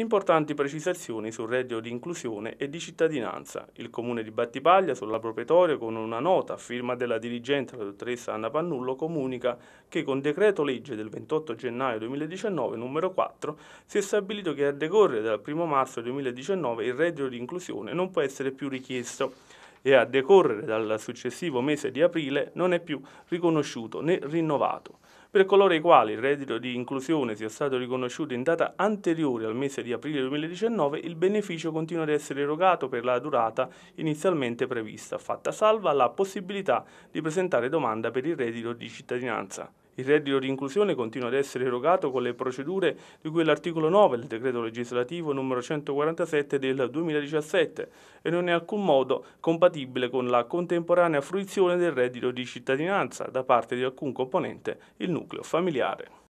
importanti precisazioni sul reddito di inclusione e di cittadinanza. Il comune di Battipaglia, sulla proprietoria, con una nota a firma della dirigente, la dottoressa Anna Pannullo, comunica che con decreto legge del 28 gennaio 2019, numero 4, si è stabilito che a decorrere dal 1 marzo 2019 il reddito di inclusione non può essere più richiesto e a decorrere dal successivo mese di aprile non è più riconosciuto né rinnovato. Per coloro i quali il reddito di inclusione sia stato riconosciuto in data anteriore al mese di aprile 2019, il beneficio continua ad essere erogato per la durata inizialmente prevista, fatta salva la possibilità di presentare domanda per il reddito di cittadinanza. Il reddito di inclusione continua ad essere erogato con le procedure di cui l'articolo 9 del decreto legislativo n. 147 del 2017 e non è in alcun modo compatibile con la contemporanea fruizione del reddito di cittadinanza da parte di alcun componente il nucleo familiare.